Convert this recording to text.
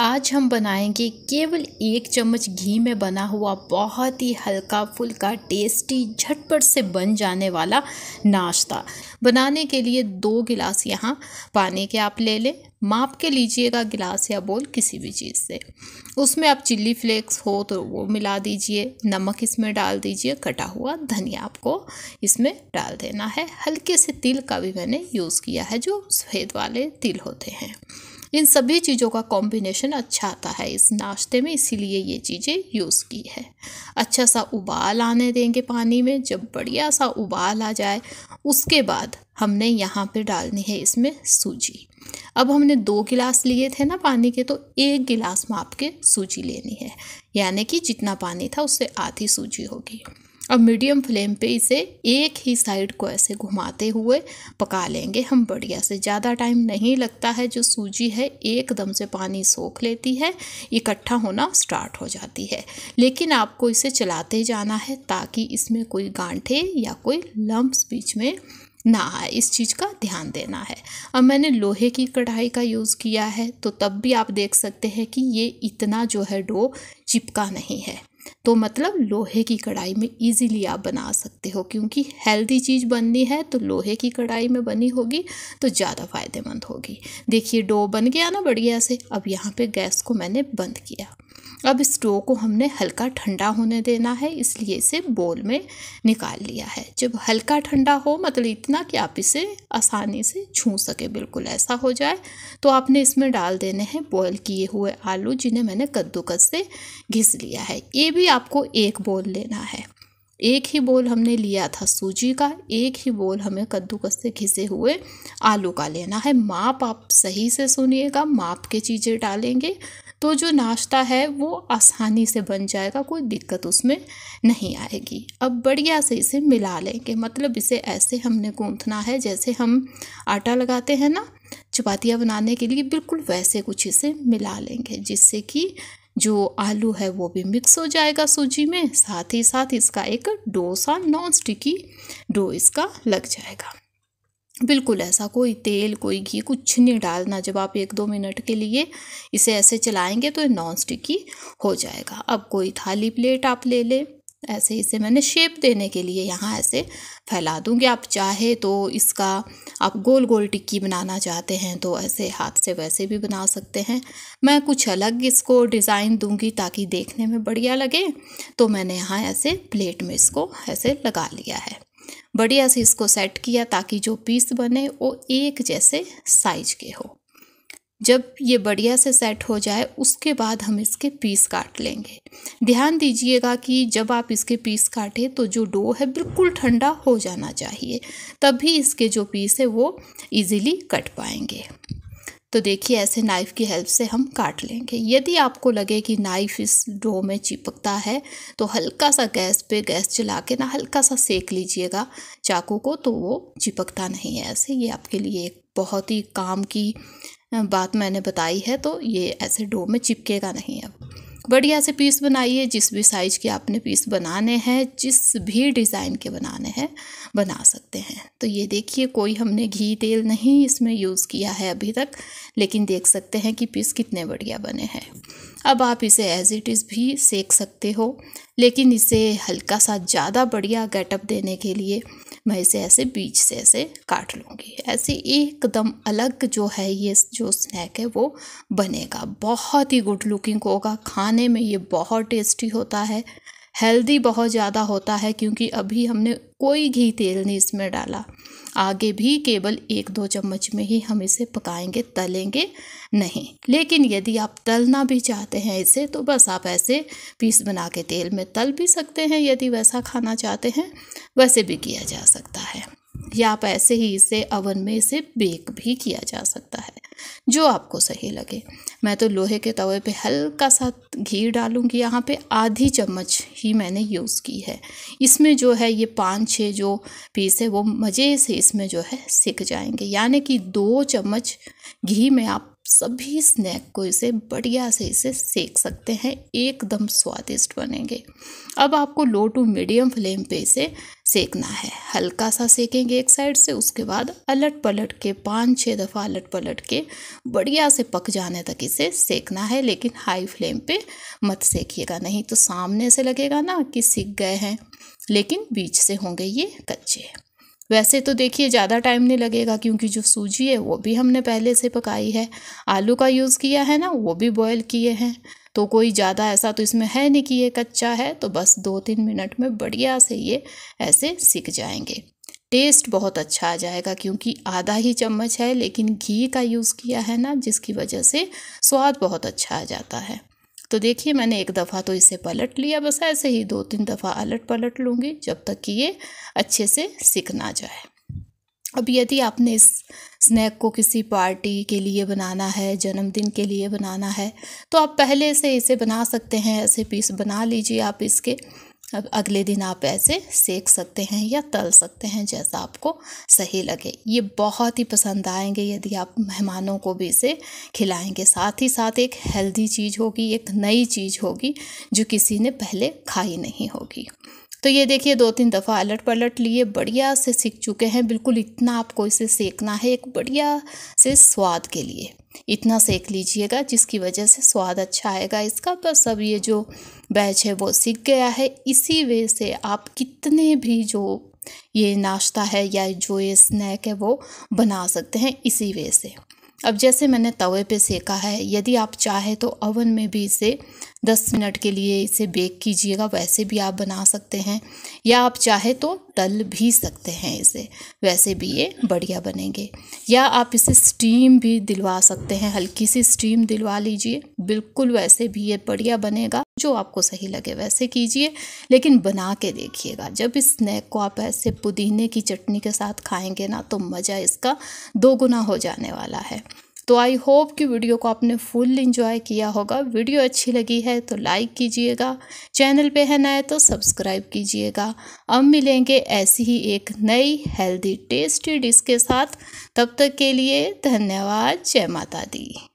आज हम बनाएंगे केवल एक चम्मच घी में बना हुआ बहुत ही हल्का फुल्का टेस्टी झटपट से बन जाने वाला नाश्ता बनाने के लिए दो गिलास यहाँ पानी के आप ले लें माप के लीजिएगा गिलास या बोल किसी भी चीज़ से उसमें आप चिल्ली फ्लेक्स हो तो वो मिला दीजिए नमक इसमें डाल दीजिए कटा हुआ धनिया आपको इसमें डाल देना है हल्के से तिल का भी मैंने यूज़ किया है जो सफ़ेद वाले तिल होते हैं इन सभी चीज़ों का कॉम्बिनेशन अच्छा आता है इस नाश्ते में इसीलिए ये चीज़ें यूज़ की है अच्छा सा उबाल आने देंगे पानी में जब बढ़िया सा उबाल आ जाए उसके बाद हमने यहाँ पे डालनी है इसमें सूजी अब हमने दो गिलास लिए थे ना पानी के तो एक गिलास माप के सूजी लेनी है यानी कि जितना पानी था उससे आधी सूजी होगी अब मीडियम फ्लेम पे इसे एक ही साइड को ऐसे घुमाते हुए पका लेंगे हम बढ़िया से ज़्यादा टाइम नहीं लगता है जो सूजी है एकदम से पानी सोख लेती है इकट्ठा होना स्टार्ट हो जाती है लेकिन आपको इसे चलाते जाना है ताकि इसमें कोई गांठे या कोई लम्ब्स बीच में ना आए इस चीज़ का ध्यान देना है अब मैंने लोहे की कढ़ाई का यूज़ किया है तो तब भी आप देख सकते हैं कि ये इतना जो है डो चिपका नहीं है तो मतलब लोहे की कढ़ाई में इजीली आप बना सकते हो क्योंकि हेल्दी चीज़ बननी है तो लोहे की कढ़ाई में बनी होगी तो ज़्यादा फ़ायदेमंद होगी देखिए डो बन गया ना बढ़िया से अब यहाँ पे गैस को मैंने बंद किया अब इस डो को हमने हल्का ठंडा होने देना है इसलिए इसे बोल में निकाल लिया है जब हल्का ठंडा हो मतलब इतना कि आप इसे आसानी से छू सके बिल्कुल ऐसा हो जाए तो आपने इसमें डाल देने हैं बॉयल किए हुए आलू जिन्हें मैंने कद्दूकस से घिस लिया है ये भी आपको एक बोल लेना है एक ही बोल हमने लिया था सूजी का एक ही बोल हमें कद्दूकस से घिसे हुए आलू का लेना है माप आप सही से सुनिएगा माप के चीज़ें डालेंगे तो जो नाश्ता है वो आसानी से बन जाएगा कोई दिक्कत उसमें नहीं आएगी अब बढ़िया से इसे मिला लेंगे मतलब इसे ऐसे हमने गूँथना है जैसे हम आटा लगाते हैं ना चपातियाँ बनाने के लिए बिल्कुल वैसे कुछ इसे मिला लेंगे जिससे कि जो आलू है वो भी मिक्स हो जाएगा सूजी में साथ ही साथ इसका एक डोसा नॉन स्टिकी डो इसका लग जाएगा बिल्कुल ऐसा कोई तेल कोई घी कुछ नहीं डालना जब आप एक दो मिनट के लिए इसे ऐसे चलाएंगे तो ये नॉन स्टिकी हो जाएगा अब कोई थाली प्लेट आप ले लें ऐसे इसे मैंने शेप देने के लिए यहाँ ऐसे फैला दूँगी आप चाहे तो इसका आप गोल गोल टिक्की बनाना चाहते हैं तो ऐसे हाथ से वैसे भी बना सकते हैं मैं कुछ अलग इसको डिज़ाइन दूँगी ताकि देखने में बढ़िया लगे तो मैंने यहाँ ऐसे प्लेट में इसको ऐसे लगा लिया है बढ़िया से इसको सेट किया ताकि जो पीस बने वो एक जैसे साइज के हो जब ये बढ़िया से सेट हो जाए उसके बाद हम इसके पीस काट लेंगे ध्यान दीजिएगा कि जब आप इसके पीस काटें तो जो डो है बिल्कुल ठंडा हो जाना चाहिए तभी इसके जो पीस है वो इजीली कट पाएंगे तो देखिए ऐसे नाइफ़ की हेल्प से हम काट लेंगे यदि आपको लगे कि नाइफ़ इस डो में चिपकता है तो हल्का सा गैस पे गैस चला के ना हल्का सा सेक लीजिएगा चाकू को तो वो चिपकता नहीं है ऐसे ये आपके लिए एक बहुत ही काम की बात मैंने बताई है तो ये ऐसे डो में चिपकेगा नहीं अब बढ़िया से पीस बनाइए जिस भी साइज़ के आपने पीस बनाने हैं जिस भी डिज़ाइन के बनाने हैं बना सकते हैं तो ये देखिए कोई हमने घी तेल नहीं इसमें यूज़ किया है अभी तक लेकिन देख सकते हैं कि पीस कितने बढ़िया बने हैं अब आप इसे एज इट इज़ भी सेक सकते हो लेकिन इसे हल्का सा ज़्यादा बढ़िया गेटअप देने के लिए मैं इसे ऐसे बीच से ऐसे काट लूँगी ऐसे एकदम अलग जो है ये जो स्नैक है वो बनेगा बहुत ही गुड लुकिंग होगा खाने में ये बहुत टेस्टी होता है हेल्दी बहुत ज़्यादा होता है क्योंकि अभी हमने कोई घी तेल नहीं इसमें डाला आगे भी केवल एक दो चम्मच में ही हम इसे पकाएंगे तलेंगे नहीं लेकिन यदि आप तलना भी चाहते हैं इसे तो बस आप ऐसे पीस बना के तेल में तल भी सकते हैं यदि वैसा खाना चाहते हैं वैसे भी किया जा सकता है या आप ऐसे ही इसे अवन में इसे बेक भी किया जा सकता है जो आपको सही लगे मैं तो लोहे के तवे पे हल्का सा घी डालूँगी यहाँ पे आधी चम्मच ही मैंने यूज़ की है इसमें जो है ये पाँच छः जो पीस है वो मज़े से इसमें जो है सिक जाएंगे यानी कि दो चम्मच घी में आप सभी स्नैक को इसे बढ़िया से इसे सेक सकते हैं एकदम स्वादिष्ट बनेंगे अब आपको लो टू मीडियम फ्लेम पे इसे सेकना है हल्का सा सेकेंगे एक साइड से उसके बाद अलट पलट के पाँच छः दफ़ा अलट पलट के बढ़िया से पक जाने तक इसे सेकना है लेकिन हाई फ्लेम पे मत सेकिएगा नहीं तो सामने से लगेगा ना कि सीख गए हैं लेकिन बीच से होंगे ये कच्चे वैसे तो देखिए ज़्यादा टाइम नहीं लगेगा क्योंकि जो सूजी है वो भी हमने पहले से पकाई है आलू का यूज़ किया है ना वो भी बॉयल किए हैं तो कोई ज़्यादा ऐसा तो इसमें है नहीं कि ये कच्चा है तो बस दो तीन मिनट में बढ़िया से ये ऐसे सीख जाएंगे टेस्ट बहुत अच्छा आ जाएगा क्योंकि आधा ही चम्मच है लेकिन घी का यूज़ किया है ना जिसकी वजह से स्वाद बहुत अच्छा आ जाता है तो देखिए मैंने एक दफ़ा तो इसे पलट लिया बस ऐसे ही दो तीन दफ़ा अलट पलट लूँगी जब तक कि ये अच्छे से सीख ना जाए अब यदि आपने इस स्नैक को किसी पार्टी के लिए बनाना है जन्मदिन के लिए बनाना है तो आप पहले से इसे बना सकते हैं ऐसे पीस बना लीजिए आप इसके अब अगले दिन आप ऐसे सेक सकते हैं या तल सकते हैं जैसा आपको सही लगे ये बहुत ही पसंद आएंगे यदि आप मेहमानों को भी इसे खिलाएंगे साथ ही साथ एक हेल्दी चीज़ होगी एक नई चीज़ होगी जो किसी ने पहले खाई नहीं होगी तो ये देखिए दो तीन दफ़ा अलट पलट लिए बढ़िया से सीख चुके हैं बिल्कुल इतना आपको इसे सेकना है एक बढ़िया से स्वाद के लिए इतना सेक लीजिएगा जिसकी वजह से स्वाद अच्छा आएगा इसका बस तो अब ये जो बैच है वो सीख गया है इसी वजह से आप कितने भी जो ये नाश्ता है या जो ये स्नैक है वो बना सकते हैं इसी वे से अब जैसे मैंने तवे पे सेका है यदि आप चाहे तो ओवन में भी इसे दस मिनट के लिए इसे बेक कीजिएगा वैसे भी आप बना सकते हैं या आप चाहे तो तल भी सकते हैं इसे वैसे भी ये बढ़िया बनेंगे या आप इसे स्टीम भी दिलवा सकते हैं हल्की सी स्टीम दिलवा लीजिए बिल्कुल वैसे भी ये बढ़िया बनेगा जो आपको सही लगे वैसे कीजिए लेकिन बना के देखिएगा जब इस स्नैक को आप ऐसे पुदीने की चटनी के साथ खाएंगे ना तो मज़ा इसका दोगुना हो जाने वाला है तो आई होप कि वीडियो को आपने फुल इन्जॉय किया होगा वीडियो अच्छी लगी है तो लाइक कीजिएगा चैनल पे है नए तो सब्सक्राइब कीजिएगा अब मिलेंगे ऐसी ही एक नई हेल्दी टेस्टी डिश के साथ तब तक के लिए धन्यवाद जय माता दी